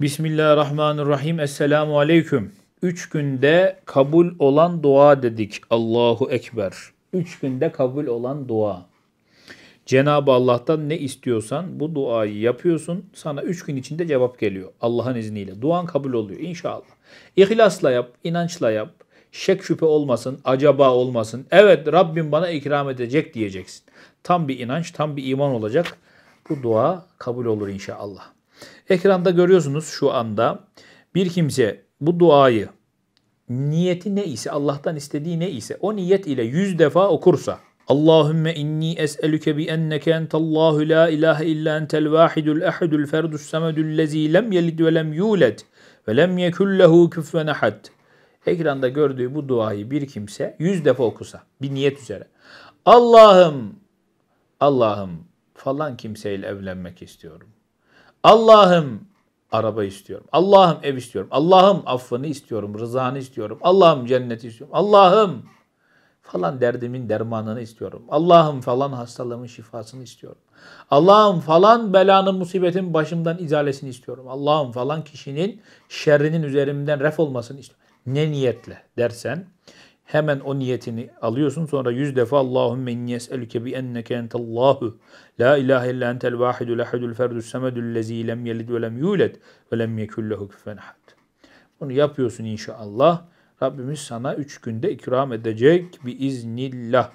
Bismillahirrahmanirrahim. Esselamu aleyküm. Üç günde kabul olan dua dedik. Allahu Ekber. Üç günde kabul olan dua. Cenab-ı Allah'tan ne istiyorsan bu duayı yapıyorsun. Sana üç gün içinde cevap geliyor. Allah'ın izniyle. Duan kabul oluyor inşallah. İhlasla yap, inançla yap. Şek şüphe olmasın, acaba olmasın. Evet Rabbim bana ikram edecek diyeceksin. Tam bir inanç, tam bir iman olacak. Bu dua kabul olur inşallah. Ekranda görüyorsunuz şu anda bir kimse bu duayı niyeti ne ise Allah'tan istediği ne ise o niyet ile yüz defa okursa Allahümme inni es'elüke bi enneke entallahu la ilahe illa entel vahidul ehadul ferdus samedul lezi lem yelid ve lem yuled ve lem yekullehu küfven ahad. Ekranda gördüğü bu duayı bir kimse yüz defa okusa bir niyet üzere. Allah'ım, Allah'ım falan kimseyle evlenmek istiyorum. Allah'ım araba istiyorum. Allah'ım ev istiyorum. Allah'ım affını istiyorum, rızanı istiyorum. Allah'ım cenneti istiyorum. Allah'ım falan derdimin dermanını istiyorum. Allah'ım falan hastalığımın şifasını istiyorum. Allah'ım falan belanın, musibetin başımdan izalesini istiyorum. Allah'ım falan kişinin şerrinin üzerimden ref olmasını istiyorum. Ne niyetle dersen Hemen o niyetini alıyorsun. Sonra yüz defa Allahümme inni yes'elüke bi enneke entellahu. La ilahe illa entel vahidul ahadul ferdus semedul lezi lem yelid ve lem yulet ve lem yekullehu küfen ahad. Bunu yapıyorsun inşallah. Rabbimiz sana üç günde ikram edecek bi iznillah.